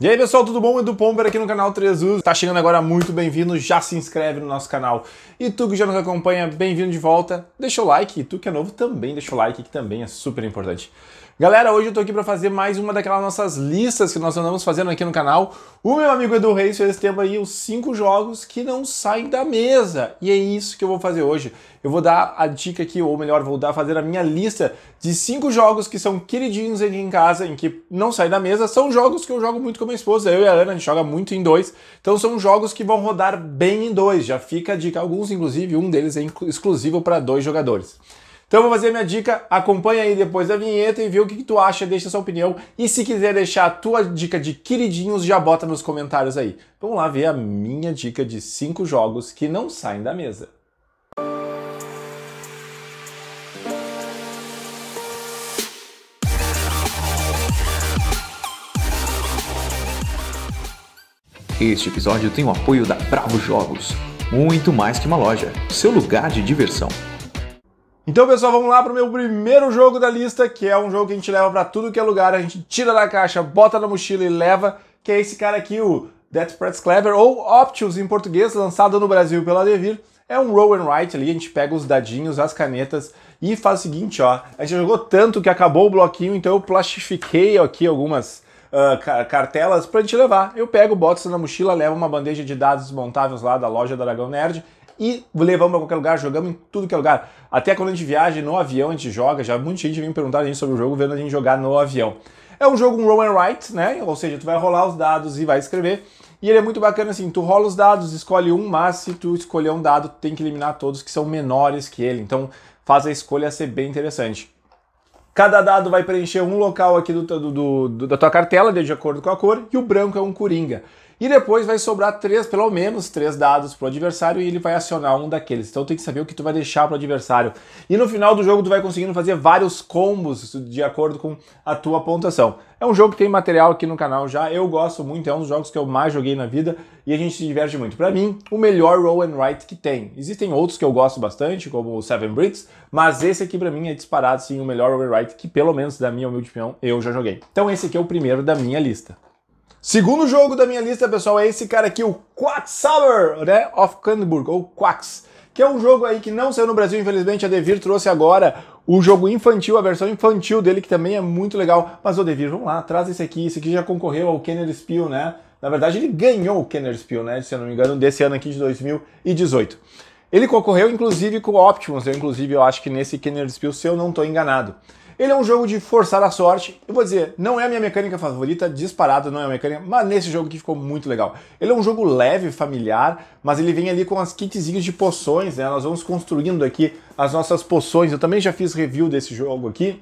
E aí pessoal, tudo bom? Edu Pomper aqui no canal 3 Us. Tá chegando agora, muito bem-vindo, já se inscreve no nosso canal. E tu que já nos acompanha, bem-vindo de volta. Deixa o like, e tu que é novo também deixa o like, que também é super importante. Galera, hoje eu tô aqui para fazer mais uma daquelas nossas listas que nós andamos fazendo aqui no canal. O meu amigo Edu Reis fez tempo aí os 5 jogos que não saem da mesa. E é isso que eu vou fazer hoje. Eu vou dar a dica aqui, ou melhor, vou dar fazer a minha lista de 5 jogos que são queridinhos aqui em casa, em que não saem da mesa. São jogos que eu jogo muito com minha esposa, eu e a Ana, a gente joga muito em dois. Então são jogos que vão rodar bem em dois, já fica a dica. Alguns, inclusive, um deles é exclusivo para dois jogadores. Então eu vou fazer minha dica, acompanha aí depois da vinheta e vê o que, que tu acha, deixa sua opinião. E se quiser deixar a tua dica de queridinhos, já bota nos comentários aí. Vamos lá ver a minha dica de 5 jogos que não saem da mesa. Este episódio tem o apoio da Bravo Jogos, muito mais que uma loja, seu lugar de diversão. Então, pessoal, vamos lá para o meu primeiro jogo da lista, que é um jogo que a gente leva para tudo que é lugar, a gente tira da caixa, bota na mochila e leva, que é esse cara aqui, o Death Press Clever, ou Optius em português, lançado no Brasil pela Devir. É um roll and write ali, a gente pega os dadinhos, as canetas e faz o seguinte, ó. A gente jogou tanto que acabou o bloquinho, então eu plastifiquei aqui algumas uh, ah, para cartelas pra gente levar. Eu pego, boto isso na mochila, levo uma bandeja de dados desmontáveis lá da loja do Aragão Nerd e levamos para qualquer lugar, jogamos em tudo que é lugar. Até quando a gente viaja no avião, a gente joga, já muita gente vem perguntar a gente sobre o jogo, vendo a gente jogar no avião. É um jogo um roll and write, né? Ou seja, tu vai rolar os dados e vai escrever. E ele é muito bacana assim, tu rola os dados, escolhe um, mas se tu escolher um dado, tu tem que eliminar todos que são menores que ele. Então faz a escolha ser bem interessante. Cada dado vai preencher um local aqui do, do, do, da tua cartela, de acordo com a cor, e o branco é um coringa. E depois vai sobrar três, pelo menos três dados para o adversário e ele vai acionar um daqueles. Então tem que saber o que tu vai deixar para o adversário. E no final do jogo tu vai conseguindo fazer vários combos de acordo com a tua pontuação. É um jogo que tem material aqui no canal já, eu gosto muito, é um dos jogos que eu mais joguei na vida e a gente se diverte muito. Para mim, o melhor roll and write que tem. Existem outros que eu gosto bastante, como o Seven Bricks, mas esse aqui para mim é disparado sim o melhor roll and write que pelo menos da minha humilde opinião eu já joguei. Então esse aqui é o primeiro da minha lista. Segundo jogo da minha lista, pessoal, é esse cara aqui, o Quacksalber, né? Of Canburg ou Quacks, que é um jogo aí que não saiu no Brasil, infelizmente. A Devir trouxe agora o jogo infantil, a versão infantil dele, que também é muito legal. Mas, ô Devir, vamos lá, traz esse aqui. Esse aqui já concorreu ao Kenner Spiel, né? Na verdade, ele ganhou o Kenner Spiel, né? Se eu não me engano, desse ano aqui de 2018. Ele concorreu, inclusive, com o Optimus. Eu, inclusive, eu acho que nesse Kenner Spiel, se eu não estou enganado. Ele é um jogo de forçar a sorte. Eu vou dizer, não é a minha mecânica favorita, disparado, não é a mecânica, mas nesse jogo que ficou muito legal. Ele é um jogo leve, familiar, mas ele vem ali com as kitzinhas de poções, né? Nós vamos construindo aqui as nossas poções. Eu também já fiz review desse jogo aqui.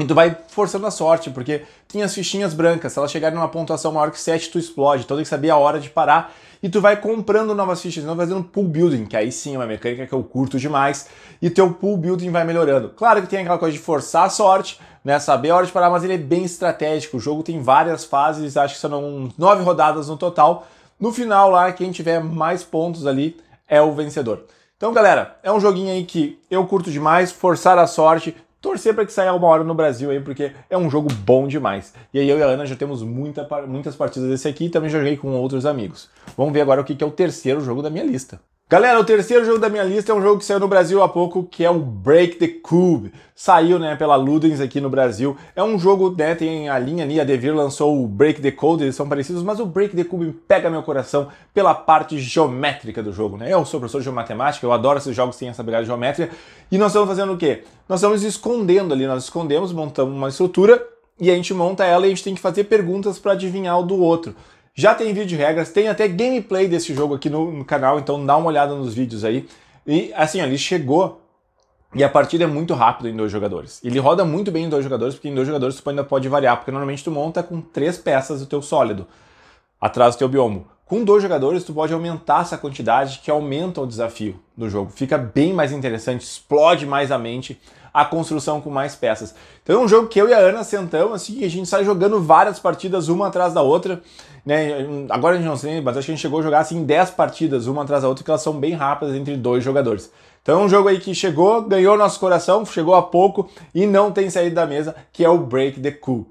E tu vai forçando a sorte, porque tem as fichinhas brancas, se elas chegarem numa pontuação maior que 7, tu explode, então tem que saber a hora de parar. E tu vai comprando novas fichas, não fazendo pool building, que aí sim é uma mecânica que eu curto demais, e teu pool building vai melhorando. Claro que tem aquela coisa de forçar a sorte, né, saber a hora de parar, mas ele é bem estratégico. O jogo tem várias fases, acho que são nove rodadas no total. No final lá, quem tiver mais pontos ali é o vencedor. Então, galera, é um joguinho aí que eu curto demais, forçar a sorte, torcer para que saia uma hora no Brasil aí, porque é um jogo bom demais. E aí eu e a Ana já temos muita, muitas partidas desse aqui e também joguei com outros amigos. Vamos ver agora o que, que é o terceiro jogo da minha lista. Galera, o terceiro jogo da minha lista é um jogo que saiu no Brasil há pouco, que é o Break the Cube. Saiu, né, pela Ludens aqui no Brasil. É um jogo, né, tem a linha ali, a Devir lançou o Break the Code, eles são parecidos, mas o Break the Cube pega meu coração pela parte geométrica do jogo, né? Eu sou professor de matemática, eu adoro esses jogos que têm essa de geométrica. E nós estamos fazendo o quê? Nós estamos escondendo ali, nós escondemos, montamos uma estrutura e a gente monta ela e a gente tem que fazer perguntas para adivinhar o do outro. Já tem vídeo de regras, tem até gameplay desse jogo aqui no, no canal, então dá uma olhada nos vídeos aí. E assim, ele chegou e a partida é muito rápida em dois jogadores. Ele roda muito bem em dois jogadores, porque em dois jogadores tu ainda pode variar, porque normalmente tu monta com três peças o teu sólido atrás do teu biombo. Com dois jogadores, tu pode aumentar essa quantidade que aumenta o desafio do jogo. Fica bem mais interessante, explode mais a mente a construção com mais peças. Então é um jogo que eu e a Ana sentamos assim, e a gente sai jogando várias partidas uma atrás da outra. Né? Agora a gente não sei, mas acho que a gente chegou a jogar assim 10 partidas uma atrás da outra, que elas são bem rápidas entre dois jogadores. Então é um jogo aí que chegou, ganhou nosso coração, chegou há pouco e não tem saído da mesa, que é o Break the Cool.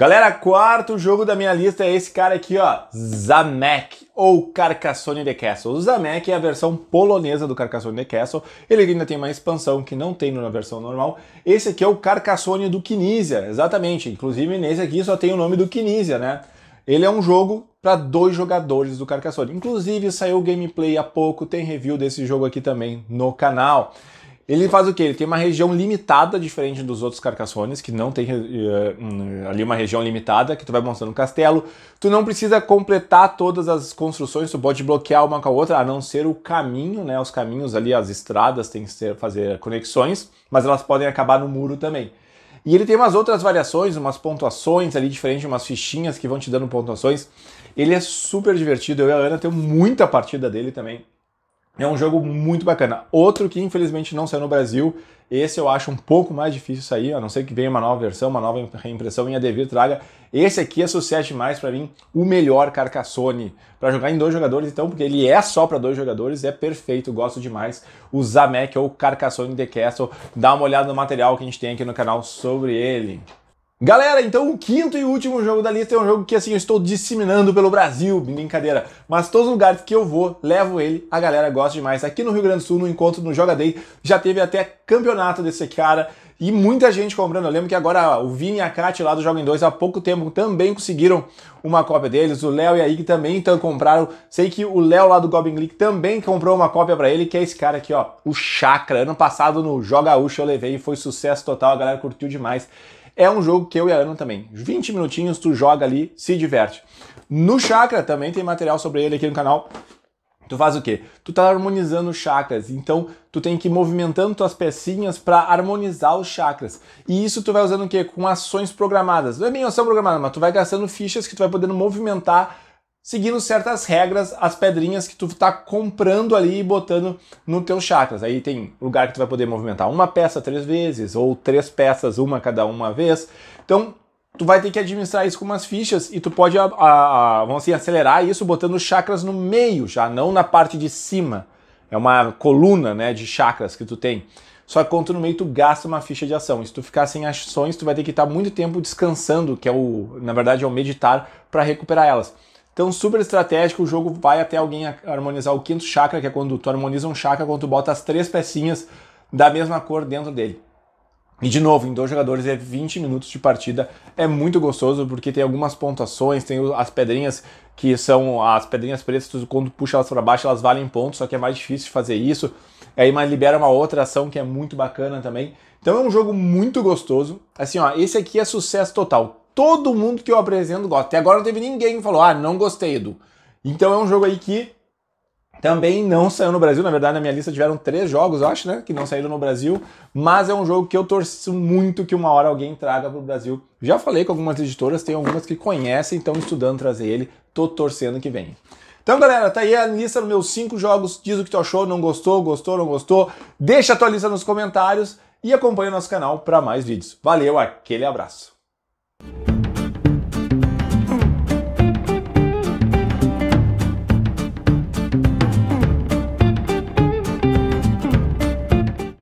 Galera, quarto jogo da minha lista é esse cara aqui, ó, Zamek, ou Carcassonne de Castle. O Zamek é a versão polonesa do Carcassonne de Castle, ele ainda tem uma expansão que não tem na versão normal. Esse aqui é o Carcassonne do Kinesia, exatamente, inclusive nesse aqui só tem o nome do Kinesia, né? Ele é um jogo para dois jogadores do Carcassonne. Inclusive saiu gameplay há pouco, tem review desse jogo aqui também no canal. Ele faz o quê? Ele tem uma região limitada, diferente dos outros Carcassones, que não tem uh, ali uma região limitada, que tu vai montando um castelo. Tu não precisa completar todas as construções, tu pode bloquear uma com a outra, a não ser o caminho, né? Os caminhos ali, as estradas, tem que ser, fazer conexões, mas elas podem acabar no muro também. E ele tem umas outras variações, umas pontuações ali diferentes, umas fichinhas que vão te dando pontuações. Ele é super divertido, eu e a Ana temos muita partida dele também. É um jogo muito bacana. Outro que infelizmente não saiu no Brasil, esse eu acho um pouco mais difícil sair, a não ser que venha uma nova versão, uma nova reimpressão e a Devir traga. Esse aqui é sucesso demais para mim, o melhor Carcassone. para jogar em dois jogadores, então, porque ele é só para dois jogadores, é perfeito, gosto demais. O Zamek ou Carcassone The Castle. Dá uma olhada no material que a gente tem aqui no canal sobre ele. Galera, então o quinto e último jogo da lista é um jogo que assim eu estou disseminando pelo Brasil, brincadeira. Mas todos os lugares que eu vou, levo ele, a galera gosta demais. Aqui no Rio Grande do Sul, no encontro no Joga Day, já teve até campeonato desse cara e muita gente comprando. Eu lembro que agora o Vini e a Kat lá do Jogo em 2 há pouco tempo também conseguiram uma cópia deles. O Léo e a Ig também então compraram. Sei que o Léo lá do Goblin League também comprou uma cópia para ele, que é esse cara aqui, ó, o Chakra. Ano passado no Joga Ucho eu levei e foi sucesso total, a galera curtiu demais. É um jogo que eu e a Ana também. 20 minutinhos, tu joga ali, se diverte. No Chakra também tem material sobre ele aqui no canal. Tu faz o quê? Tu tá harmonizando chakras, então tu tem que ir movimentando tuas pecinhas para harmonizar os chakras. E isso tu vai usando o quê? Com ações programadas. Não é bem ação programada, mas tu vai gastando fichas que tu vai podendo movimentar seguindo certas regras, as pedrinhas que tu tá comprando ali e botando no teu chakras. Aí tem lugar que tu vai poder movimentar uma peça três vezes, ou três peças, uma cada uma vez. Então, tu vai ter que administrar isso com umas fichas e tu pode, a, a, a, vamos assim, acelerar isso botando chakras no meio já, não na parte de cima. É uma coluna, né, de chakras que tu tem. Só que quanto no meio tu gasta uma ficha de ação. Se tu ficar sem ações, tu vai ter que estar tá muito tempo descansando, que é o, na verdade, é o meditar para recuperar elas. Então, super estratégico, o jogo vai até alguém harmonizar o quinto chakra, que é quando tu harmoniza um chakra, quando tu bota as três pecinhas da mesma cor dentro dele. E de novo, em dois jogadores é 20 minutos de partida. É muito gostoso porque tem algumas pontuações, tem as pedrinhas que são as pedrinhas pretas, quando puxa elas para baixo, elas valem pontos, só que é mais difícil de fazer isso. Aí mas libera uma outra ação que é muito bacana também. Então é um jogo muito gostoso. Assim, ó, esse aqui é sucesso total todo mundo que eu apresento gosta. Até agora não teve ninguém que falou, ah, não gostei, Edu. Então é um jogo aí que também não saiu no Brasil. Na verdade, na minha lista tiveram três jogos, eu acho, né? Que não saíram no Brasil. Mas é um jogo que eu torço muito que uma hora alguém traga para o Brasil. Já falei com algumas editoras, tem algumas que conhecem, estão estudando trazer ele. Tô torcendo que venha. Então, galera, tá aí a lista dos meus cinco jogos. Diz o que tu achou, não gostou, gostou, não gostou. Deixa a tua lista nos comentários e acompanha o nosso canal para mais vídeos. Valeu, aquele abraço.